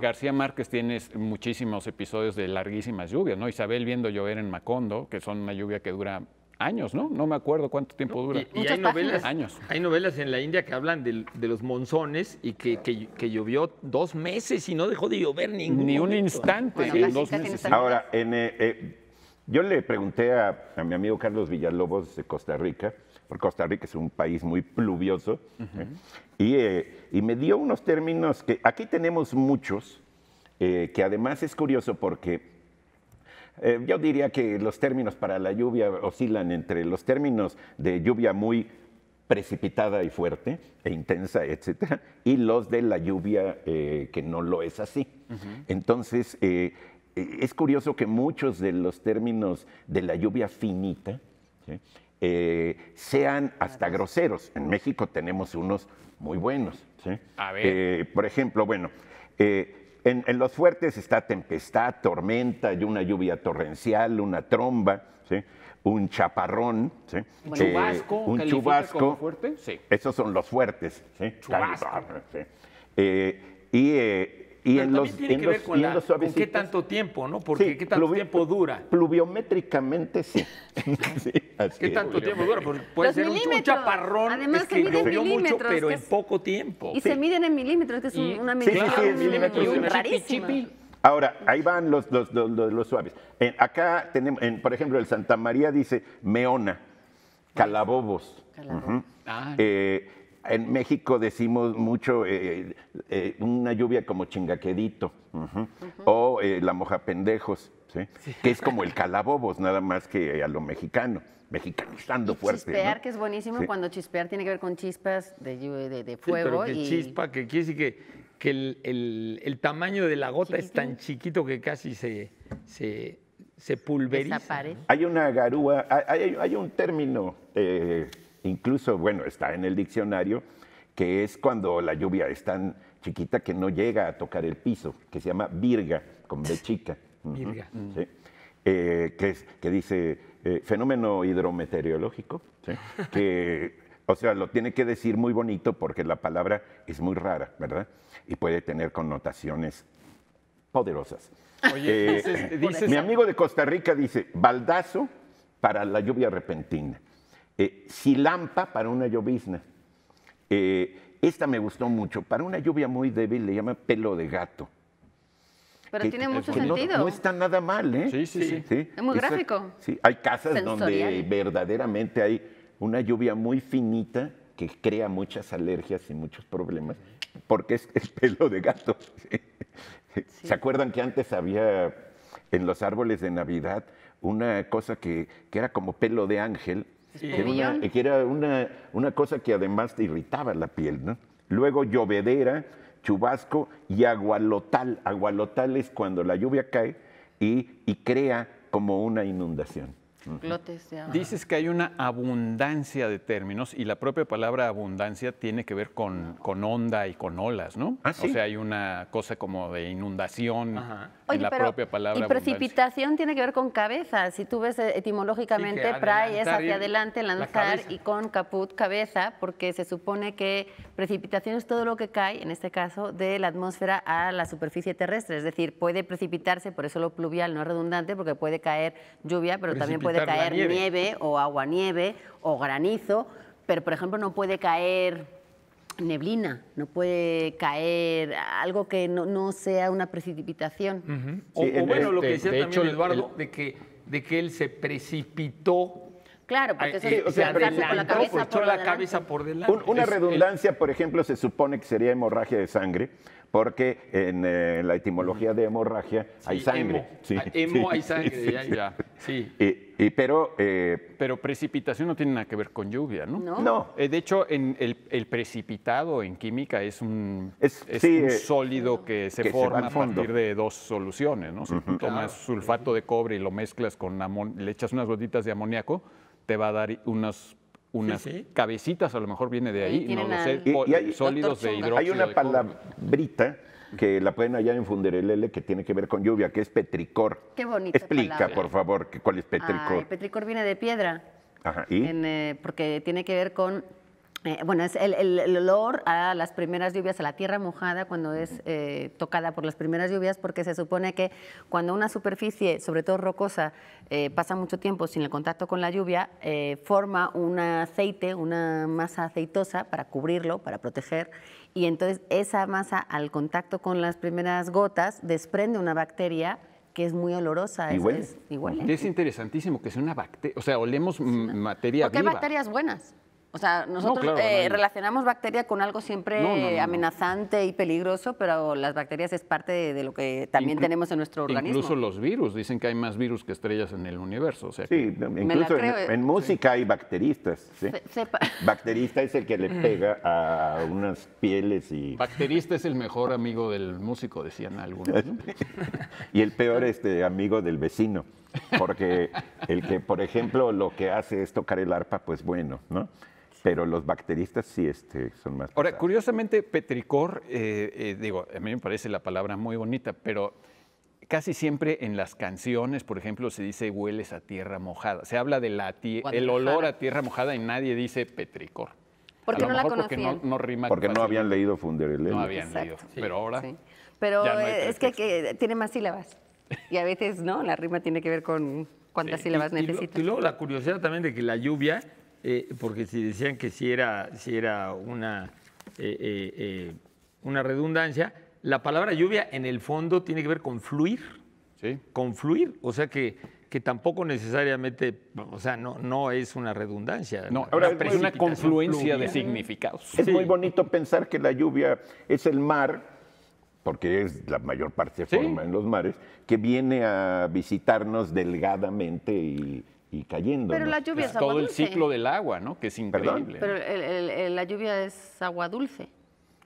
García Márquez tiene muchísimos episodios de larguísimas lluvias, ¿no? Isabel viendo llover en Macondo, que son una lluvia que dura años, ¿no? No me acuerdo cuánto tiempo dura. Y, hay novelas, años. Hay novelas en la India que hablan de, los monzones y que, llovió dos meses y no dejó de llover Ni un instante Ahora, eh, eh, yo le pregunté a, mi amigo Carlos Villalobos de Costa Rica, porque Costa Rica es un país muy pluvioso, eh, y, y, me dio unos términos que aquí tenemos muchos, que además es curioso porque eh, yo diría que los términos para la lluvia oscilan entre los términos de lluvia muy precipitada y fuerte e intensa, etcétera, y los de la lluvia eh, que no lo es así. Entonces, eh, es curioso que muchos de los términos de la lluvia finita sean hasta groseros. En México tenemos unos muy buenos. por ejemplo, bueno, en, los fuertes está tempestad, tormenta, y una lluvia torrencial, una tromba, un chaparrón, un eh, chubasco, fuerte? Sí. Esos son los fuertes. ¿sí? Chubasco. Ah, eh, y eh, y Pero en los, tiene que ver con, qué tanto tiempo, ¿no? Porque qué tanto tiempo dura. Pluviométricamente sí. ¿Qué tanto tiempo dura? puede ser un, chaparrón Además, que llovió mucho, pero en poco tiempo. Y se miden en milímetros, que es una medida. sí, milímetros, Ahora, ahí van los, los, los, suaves. Eh, acá tenemos, por ejemplo, el Santa María dice meona, calabobos. Calabobos en México decimos mucho eh, eh, eh, una lluvia como chingaquedito o la moja pendejos, que es como el calabobos, nada más que a lo mexicano, mexicanizando y fuerte. Chispear, que es buenísimo cuando chispear tiene que ver con chispas de, de, fuego. chispa, que quiere decir que, que el, tamaño de la gota es tan chiquito que casi se, se, se pulveriza. Hay una garúa, hay, hay un término incluso, bueno, está en el diccionario, que es cuando la lluvia es tan chiquita que no llega a tocar el piso, que se llama virga, con B chica. Virga. Mm. Eh, que, dice eh, fenómeno hidrometeorológico, que o sea, lo tiene que decir muy bonito porque la palabra es muy rara, ¿verdad? Y puede tener connotaciones poderosas. Eh, mi amigo de Costa Rica dice, baldazo para la lluvia repentina. Eh, lampa para una llovizna. Eh, esta me gustó mucho. Para una lluvia muy débil le llama pelo de gato. Pero eh, tiene eh, mucho sentido. No, está nada mal, ¿eh? Sí, sí, sí. Es muy gráfico. Sí, hay casas donde verdaderamente hay una lluvia muy finita que crea muchas alergias y muchos problemas, porque es, pelo de gato. ¿Se acuerdan que antes había en los árboles de Navidad una cosa que, que era como pelo de ángel que, era una, cosa que además te irritaba la piel, ¿no? Luego llovedera, chubasco y agualotal. Agualotal es cuando la lluvia cae y crea como una inundación. Dices que hay una abundancia de términos y la propia palabra abundancia tiene que ver con, con onda y con olas, ¿no? Ah, o sea, hay una cosa como de inundación en la propia palabra. Y precipitación tiene que ver con cabeza. Si tú ves eh, etimológicamente, sí, es hacia adelante, lanzar y con caput, cabeza, porque se supone que precipitación es todo lo que cae, en este caso, de la atmósfera a la superficie terrestre. Es decir, puede precipitarse, por eso lo pluvial no es redundante, porque puede caer lluvia, pero también puede puede caer nieve. o o nieve o granizo, pero por ejemplo no puede caer neblina, no puede caer algo que no, no sea una precipitación. o, bueno, lo que este, decía de, también Eduardo, de, que, de que él se precipitó. Claro, porque ah, eso eh, se pues, echó la cabeza, por, una redundancia, por ejemplo, se supone que sería hemorragia de sangre porque eh, en la etimología de hemorragia hay sangre. Ah, Hemo, sí, hay sangre, ya, Sí. Eh, pero, precipitación no tiene nada que ver con lluvia, ¿no? No. Eh, de hecho, en el, precipitado en química es un, sólido que se forma a partir de dos soluciones, ¿no? Si tomas sulfato de cobre y lo mezclas con amon le echas unas gotitas de amoníaco, te va a dar unos unas cabecitas, a lo mejor viene de ahí, no lo sé, sólidos de hidrógeno Hay una palabrita que la pueden hallar en Funderelele que tiene que ver con lluvia, que es petricor. Qué bonito. Explica, por favor, cuál es petricor. petricor viene de piedra. Ajá, eh, porque tiene que ver con eh, bueno, es el, olor a las primeras lluvias, a la tierra mojada cuando es eh, tocada por las primeras lluvias, porque se supone que cuando una superficie, sobre todo rocosa, eh, pasa mucho tiempo sin el contacto con la lluvia, forma un aceite, una masa aceitosa para cubrirlo, para proteger, y entonces esa masa al contacto con las primeras gotas desprende una bacteria que es muy olorosa. Igual. Es, interesantísimo que sea una bacteria, o sea, olemos materia Porque bacterias buenas. O sea, nosotros eh, relacionamos bacteria con algo siempre amenazante y peligroso, pero las bacterias es parte de, lo que también tenemos en nuestro organismo. Incluso los virus, dicen que hay más virus que estrellas en el universo. sí, incluso eh, en, música hay bacteristas. ¿sí? Bacterista es el que le pega a unas pieles y... Bacterista es el mejor amigo del músico, decían algunos. y el peor este, amigo del vecino porque el que, por ejemplo, lo que hace es tocar el arpa, pues bueno, ¿no? Pero los bacteristas sí este, son más. Ahora, curiosamente, petricor, eh, eh, digo, a mí me parece la palabra muy bonita, pero casi siempre en las canciones, por ejemplo, se dice hueles a tierra mojada. Se habla del el olor a tierra mojada y nadie dice petricor. Porque no la conocían. Porque no, rima Porque no habían leído Funderele. No habían leído. Pero ahora. Pero es que, tiene más sílabas. Y a veces, ¿no? La rima tiene que ver con cuántas sílabas necesitas. y luego la curiosidad también de que la lluvia eh, porque si decían que si era, si era una, eh, eh, una redundancia, la palabra lluvia en el fondo tiene que ver con fluir. Con fluir, o sea que, que tampoco necesariamente, o sea, no, no es una redundancia. No, ahora es una confluencia de significados. Es muy bonito pensar que la lluvia es el mar porque es la mayor parte de forma en los mares, que viene a visitarnos delgadamente y y cayendo. todo el ciclo del agua, ¿no? Que es increíble. Pero la lluvia es agua dulce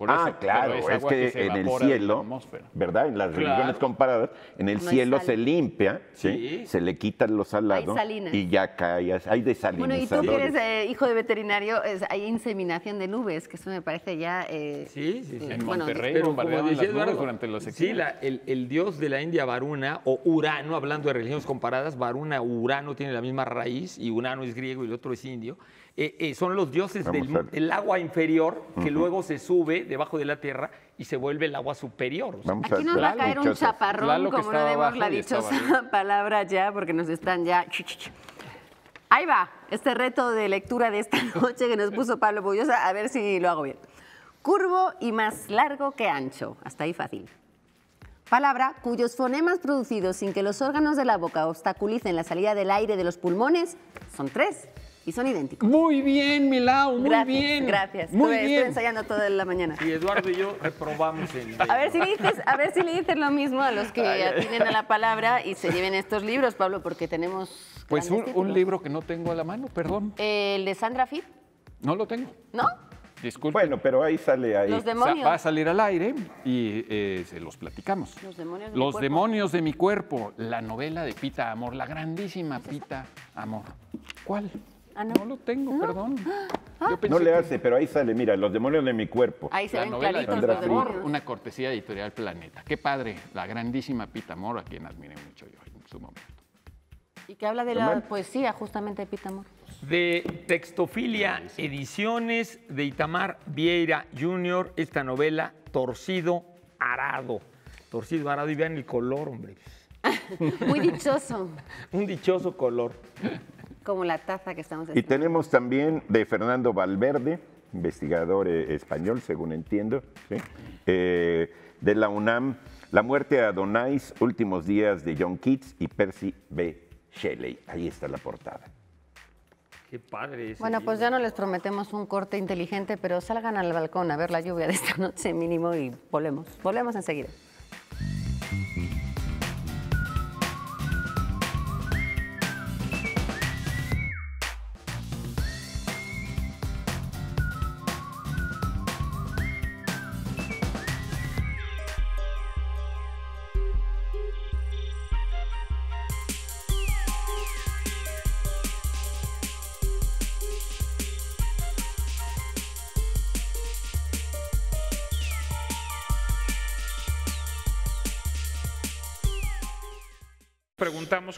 ah, claro, es, que, en el cielo, en ¿verdad? En las religiones comparadas, en el cielo se limpia, se le quitan los salados y ya cae, hay desalinizadores. Bueno, y tú que eres eh, hijo de veterinario, hay inseminación de nubes, que eso me parece ya... Eh, sí, sí, eh, En Monterrey pero, como durante los Sí, el, el, dios de la India, Varuna, o Urano, hablando de religiones comparadas, Varuna, Urano tiene la misma raíz, y Urano es griego y el otro es indio. Eh, eh, son los dioses del agua inferior que luego se sube debajo de la tierra y se vuelve el agua superior. Aquí nos va a caer un chaparrón, como no demos la dichosa palabra ya, porque nos están ya... Ahí va, este reto de lectura de esta noche que nos puso Pablo Puyosa a ver si lo hago bien. Curvo y más largo que ancho, hasta ahí fácil. Palabra cuyos fonemas producidos sin que los órganos de la boca obstaculicen la salida del aire de los pulmones son tres y son idénticos. Muy bien, Milau, muy bien. Gracias, muy bien. Estoy ensayando toda la mañana. Y Eduardo y yo reprobamos el... A ver si le dices, a ver si le dices lo mismo a los que tienen a la palabra y se lleven estos libros, Pablo, porque tenemos... Pues un, libro que no tengo a la mano, perdón. ¿El de Sandra Fid? No lo tengo. ¿No? Disculpe. Bueno, pero ahí sale ahí. Los demonios. Va a salir al aire y eh, se los platicamos. Los demonios de mi cuerpo. demonios de mi cuerpo, la novela de Pita Amor, la grandísima Pita Amor. ¿Cuál? Ah, no. lo tengo, perdón. Ah. no le hace, pero ahí sale, mira, los demonios de mi cuerpo. Ahí se la ven claritos Una cortesía editorial Planeta. Qué padre, la grandísima Pita mor a quien admire mucho yo en su momento. Y qué habla de la poesía justamente de Pita Mor. De Textofilia Ediciones de Itamar Vieira Jr., esta novela Torcido Arado. Torcido Arado, y vean el color, hombre. Muy dichoso. Un dichoso color. Como la taza que estamos Y tenemos también de Fernando Valverde, investigador eh, español, según entiendo, eh, de la UNAM, La muerte a Donais, últimos días de John Keats y Percy B. Shelley. Ahí está la portada. Qué padre. Bueno, pues ya no les prometemos un corte inteligente, pero salgan al balcón a ver la lluvia de esta noche mínimo y volvemos. Volvemos enseguida.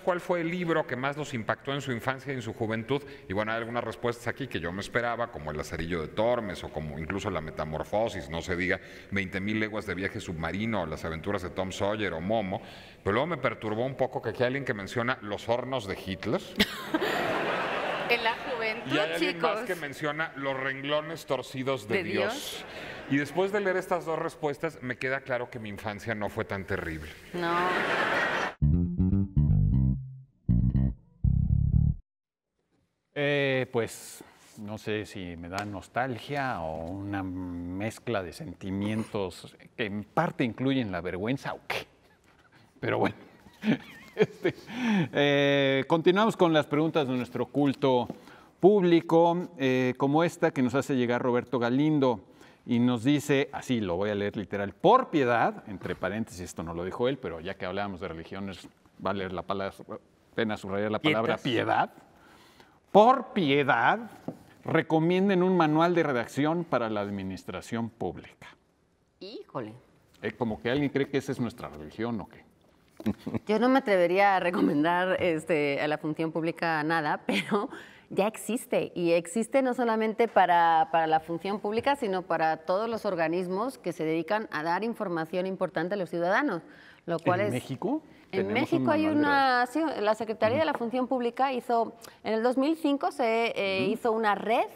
cuál fue el libro que más los impactó en su infancia y en su juventud. Y bueno, hay algunas respuestas aquí que yo me esperaba, como El Lazarillo de Tormes o como incluso La Metamorfosis, no se diga, 20.000 leguas de viaje submarino o Las aventuras de Tom Sawyer o Momo. Pero luego me perturbó un poco que aquí hay alguien que menciona Los hornos de Hitler. En la juventud, y hay alguien que menciona los renglones torcidos de, Dios. Y después de leer estas dos respuestas, me queda claro que mi infancia no fue tan terrible. No. Pues, no sé si me da nostalgia o una mezcla de sentimientos que en parte incluyen la vergüenza o qué. Pero bueno, este, eh, continuamos con las preguntas de nuestro culto público, eh, como esta que nos hace llegar Roberto Galindo y nos dice, así lo voy a leer literal, por piedad, entre paréntesis, esto no lo dijo él, pero ya que hablábamos de religiones, vale la palabra, pena subrayar la palabra piedad por piedad, recomienden un manual de redacción para la administración pública. Híjole. Eh, como que alguien cree que esa es nuestra religión o qué. Yo no me atrevería a recomendar este, a la función pública nada, pero ya existe y existe no solamente para, la función pública, sino para todos los organismos que se dedican a dar información importante a los ciudadanos. Lo cual ¿En es, México? En México hay una, sí, la Secretaría de la Función Pública hizo, en el 2005 se eh, hizo una red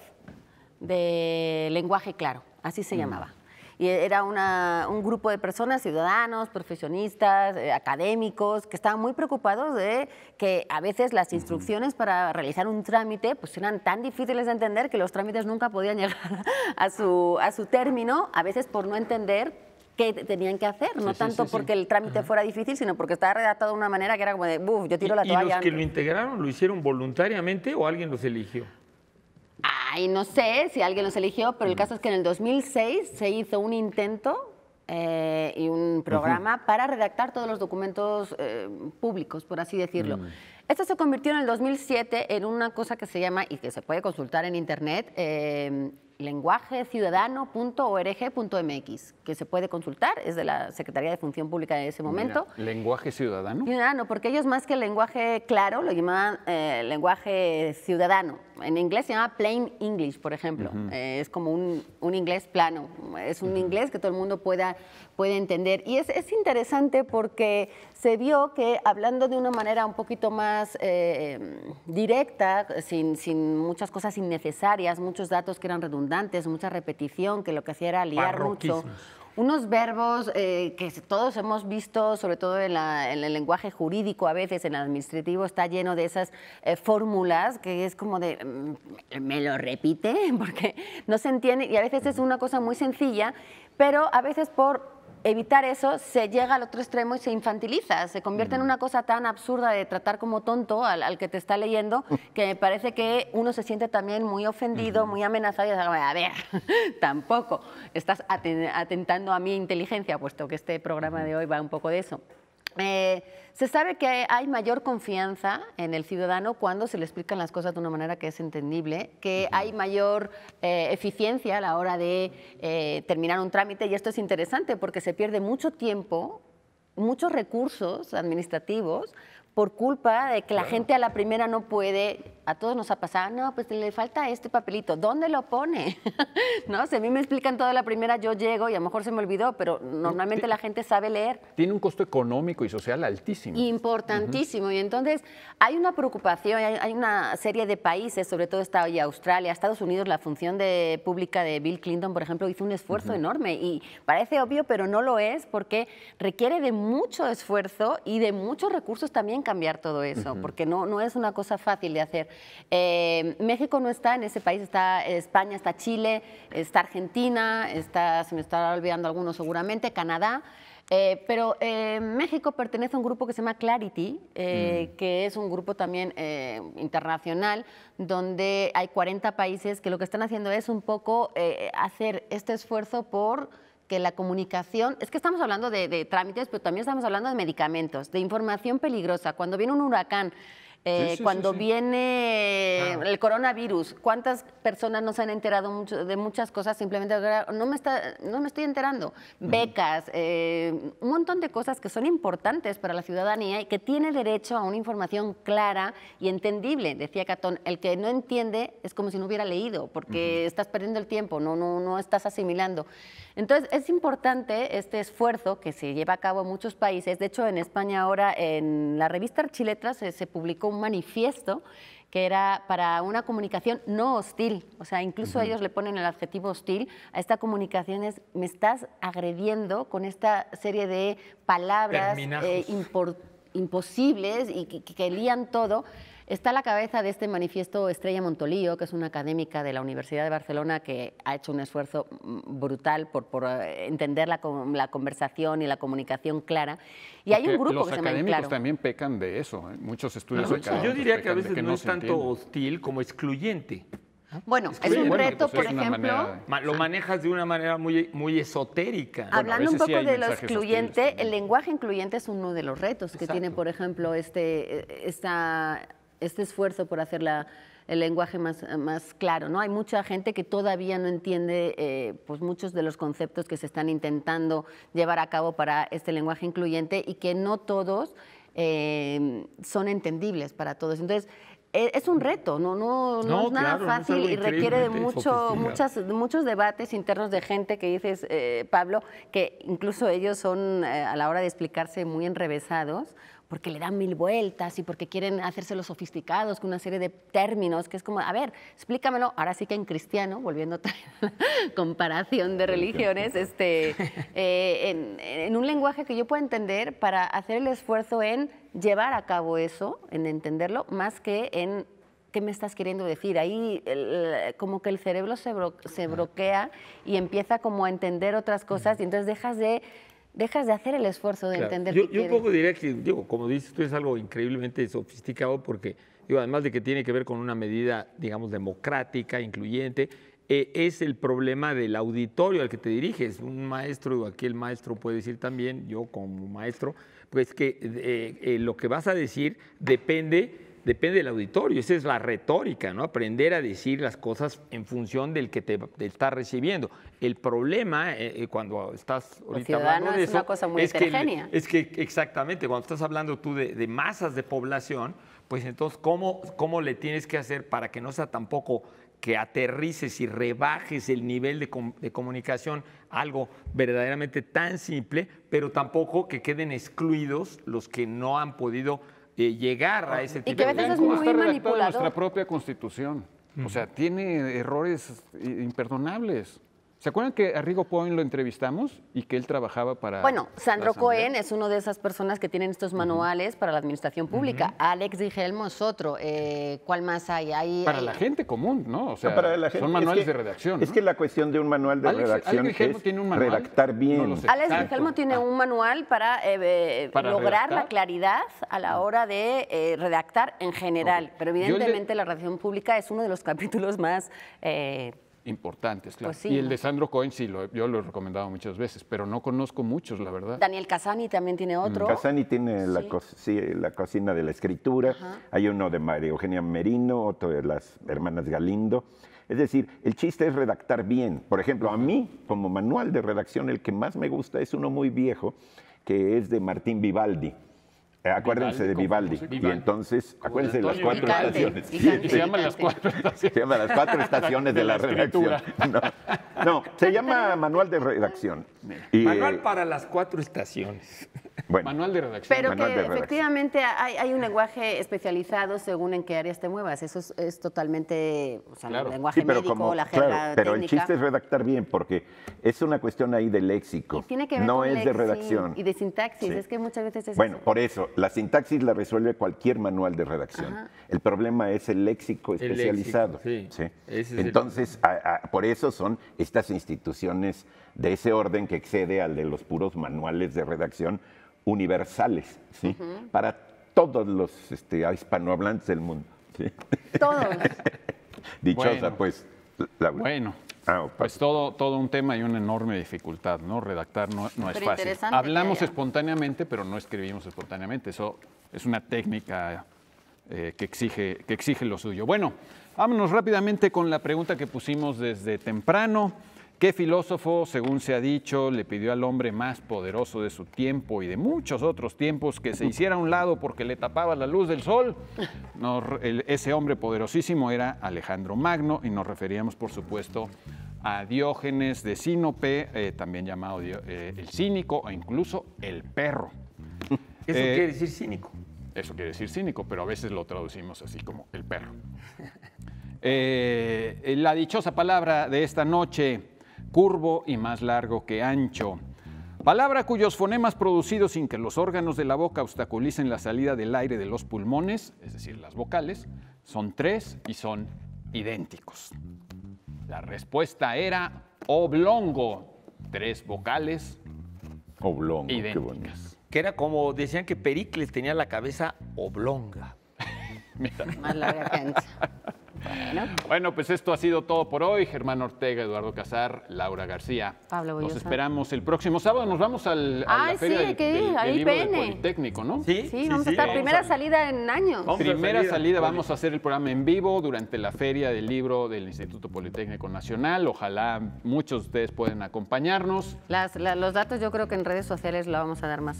de lenguaje claro, así se llamaba. Y era una, un grupo de personas, ciudadanos, profesionistas, eh, académicos, que estaban muy preocupados de que a veces las instrucciones para realizar un trámite pues eran tan difíciles de entender que los trámites nunca podían llegar a su, a su término, a veces por no entender qué tenían que hacer, no tanto porque el trámite fuera difícil, sino porque estaba redactado de una manera que era como de, buf, yo tiro la ¿Y los que lo integraron lo hicieron voluntariamente o alguien los eligió? Ay, no sé si alguien los eligió, pero el caso es que en el 2006 se hizo un intento eh, y un programa para redactar todos los documentos eh, públicos, por así decirlo. Mm. Esto se convirtió en el 2007 en una cosa que se llama, y que se puede consultar en Internet, eh, lenguajeciudadano.org.mx, que se puede consultar, es de la Secretaría de Función Pública de ese momento. lenguaje ciudadano. Ciudadano, porque ellos más que lenguaje claro lo llamaban eh, lenguaje ciudadano. En inglés se llama plain English, por ejemplo. Eh, es como un, inglés plano, es un inglés que todo el mundo pueda, puede entender. Y es, es interesante porque se vio que hablando de una manera un poquito más eh, em, directa, sin, muchas cosas innecesarias, muchos datos que eran redundantes, mucha repetición, que lo que hacía era liar mucho. Unos verbos eh, que todos hemos visto, sobre todo en, el lenguaje jurídico, a veces en el administrativo está lleno de esas eh, fórmulas que es como de, mm, me lo repite, porque no se entiende, y a veces es una cosa muy sencilla, pero a veces por evitar eso, se llega al otro extremo y se infantiliza, se convierte en mm. una cosa tan absurda de tratar como tonto al, que te está leyendo, que me parece que uno se siente también muy ofendido, muy amenazado y dice, a ver, tampoco, estás atentando a mi inteligencia, puesto que este programa de hoy va un poco de eso. Eh, se sabe que hay mayor confianza en el ciudadano cuando se le explican las cosas de una manera que es entendible, que hay mayor eh, eficiencia a la hora de eh, terminar un trámite y esto es interesante porque se pierde mucho tiempo, muchos recursos administrativos por culpa de que la gente a la primera no puede, a todos nos ha pasado, no, pues le falta este papelito, ¿dónde lo pone? no, si a mí me explican todo a la primera, yo llego y a lo mejor se me olvidó, pero normalmente la gente sabe leer. Tiene un costo económico y social altísimo. Importantísimo, y entonces hay una preocupación, hay, una serie de países, sobre todo Estados y Australia, Estados Unidos, la función de, pública de Bill Clinton, por ejemplo, hizo un esfuerzo enorme y parece obvio, pero no lo es porque requiere de mucho esfuerzo y de muchos recursos también cambiar todo eso, porque no, no es una cosa fácil de hacer. Eh, México no está en ese país, está España, está Chile, está Argentina, está, se me está olvidando algunos seguramente, Canadá. Eh, pero eh, México pertenece a un grupo que se llama Clarity, mm. que es un grupo también internacional, donde hay 40 países que lo que están haciendo es un poco hacer este esfuerzo por que la comunicación, es que estamos hablando de, trámites, pero también estamos hablando de medicamentos, de información peligrosa. Cuando viene un huracán, eh, cuando viene el coronavirus, ¿cuántas personas no se han enterado de muchas cosas? Simplemente no me, está, no me estoy enterando. Becas, eh, un montón de cosas que son importantes para la ciudadanía y que tiene derecho a una información clara y entendible, decía Catón. El que no entiende es como si no hubiera leído, porque estás perdiendo el tiempo, no, no, no estás asimilando. Entonces, es importante este esfuerzo que se lleva a cabo en muchos países. De hecho, en España ahora, en la revista Archiletras eh, se publicó un manifiesto que era para una comunicación no hostil. O sea, incluso ellos le ponen el adjetivo hostil a esta comunicación es me estás agrediendo con esta serie de palabras eh, imposibles y que, que lían todo. Está a la cabeza de este manifiesto Estrella Montolío, que es una académica de la Universidad de Barcelona que ha hecho un esfuerzo mm, brutal por, eh, entender la, conversación y la comunicación clara. Y hay un grupo que se llama Los académicos también pecan de eso, ¿eh? muchos estudios Yo diría pues, que a veces no, es tanto hostil como excluyente. Bueno, es un reto, pues, por ejemplo. Lo manejas de una manera muy, esotérica. Hablando un poco de lo excluyente, el lenguaje incluyente es uno de los retos que tiene, por ejemplo, este, eh, esta este esfuerzo por hacer el lenguaje más, claro. ¿no? Hay mucha gente que todavía no entiende eh, pues muchos de los conceptos que se están intentando llevar a cabo para este lenguaje incluyente y que no todos eh, son entendibles para todos. Entonces, e, es un reto, no, no, no, es nada fácil y requiere de mucho, muchas, muchos debates internos de gente que dices, eh, Pablo, que incluso ellos son a la hora de explicarse muy enrevesados porque le dan mil vueltas y porque quieren hacerse los sofisticados con una serie de términos que es como, a ver, explícamelo, ahora sí que en cristiano, volviendo a la comparación de religiones, este, eh, en, un lenguaje que yo pueda entender para hacer el esfuerzo en llevar a cabo eso, en entenderlo, más que en ¿qué me estás queriendo decir? Ahí como que el cerebro se, se, bloquea y empieza como a entender otras cosas y entonces dejas de dejas de hacer el esfuerzo de entender yo, Yo un poco diría que, digo, como dices tú, es algo increíblemente sofisticado porque, digo, además de que tiene que ver con una medida, digamos, democrática, incluyente, e, es el problema del auditorio al que te diriges. Un maestro, aquí el maestro puede decir también, yo como maestro, pues que eh, eh, lo que vas a decir depende depende del auditorio, esa es la retórica, ¿no? Aprender a decir las cosas en función del que te, está recibiendo. El problema eh, eh, cuando estás El ciudadano es una cosa muy es que, es que exactamente, cuando estás hablando tú de, masas de población, pues entonces, ¿cómo, ¿cómo le tienes que hacer para que no sea tampoco que aterrices y rebajes el nivel de, de, comunicación, algo verdaderamente tan simple, pero tampoco que queden excluidos los que no han podido llegar a ah, ese tipo de... Y que a veces es muy nuestra propia constitución. O sea, tiene errores imperdonables. ¿Se acuerdan que a Rigo Point lo entrevistamos y que él trabajaba para... Bueno, Sandro Cohen es uno de esas personas que tienen estos manuales para la administración pública. Alex Digelmo es otro. Eh, ¿Cuál más hay? ahí? para la gente común, ¿no? O sea, son manuales de redacción. Es que la cuestión de un manual de redacción es tiene un redactar bien. Alex tiene ah. un manual para, eh, eh, lograr la claridad a la hora de redactar en general. Pero evidentemente la redacción pública es uno de los capítulos más importantes, claro. Pues y el de Sandro Cohen sí, yo lo he recomendado muchas veces, pero no conozco muchos, la verdad. Daniel Casani también tiene mm. otro. Casani tiene La, cocina de la escritura, hay uno de María Eugenia Merino, otro de las hermanas Galindo. Es decir, el chiste es redactar bien. Por ejemplo, a mí, como manual de redacción, el que más me gusta es uno muy viejo, que es de Martín Vivaldi. Eh, acuérdense de Vivaldi. Y entonces, acuérdense de las cuatro estaciones. Se las cuatro estaciones. de, la, redacción. No, se llama Manual de Redacción. Manual eh, para las cuatro estaciones manual de redacción. Pero que efectivamente hay, un lenguaje especializado según en qué áreas te muevas. Eso es, totalmente, o sea, el lenguaje pero médico, como, la claro, Pero el chiste es redactar bien, porque es una cuestión ahí de léxico. no es de redacción. Y de sintaxis, es que muchas veces es Bueno, por eso, la sintaxis la resuelve cualquier manual de redacción. El problema es el léxico especializado. Entonces, por eso son estas instituciones de ese orden que excede al de los puros manuales de redacción universales, ¿sí? Para todos los este, hispanohablantes del mundo. Todos. Dichosa, pues. La... Bueno. Ah, pues todo, todo un tema y una enorme dificultad, ¿no? Redactar no, es fácil. Hablamos espontáneamente, pero no escribimos espontáneamente. Eso es una técnica eh, que, exige, que exige lo suyo. Bueno, vámonos rápidamente con la pregunta que pusimos desde temprano. ¿Qué filósofo, según se ha dicho, le pidió al hombre más poderoso de su tiempo y de muchos otros tiempos que se hiciera a un lado porque le tapaba la luz del sol? ese hombre poderosísimo era Alejandro Magno y nos referíamos, por supuesto, a Diógenes de Sinope, eh, también llamado eh, el cínico o e incluso el perro. Eso eh, quiere decir cínico. Eso quiere decir cínico, pero a veces lo traducimos así como el perro. la dichosa palabra de esta noche curvo y más largo que ancho. Palabra cuyos fonemas producidos sin que los órganos de la boca obstaculicen la salida del aire de los pulmones, es decir, las vocales, son tres y son idénticos. La respuesta era oblongo, tres vocales oblongo, idénticas. que era como decían que Pericles tenía la cabeza oblonga. Más larga que bueno. pues esto ha sido todo por hoy. Germán Ortega, Eduardo Casar, Laura García. Pablo Nos esperamos el próximo sábado. Nos vamos al, a la feria del, libro Politécnico, ¿no? Sí, sí, vamos a estar primera salida en años. primera salida, vamos a hacer el programa en vivo durante la feria del libro del Instituto Politécnico Nacional. Ojalá muchos de ustedes puedan acompañarnos. los datos yo creo que en redes sociales lo vamos a dar más.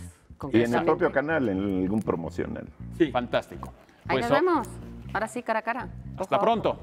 Y en el propio canal, en algún promocional. Sí. Fantástico. Ahí nos pues, oh, vemos. Ahora sí, cara a cara. Hasta pronto.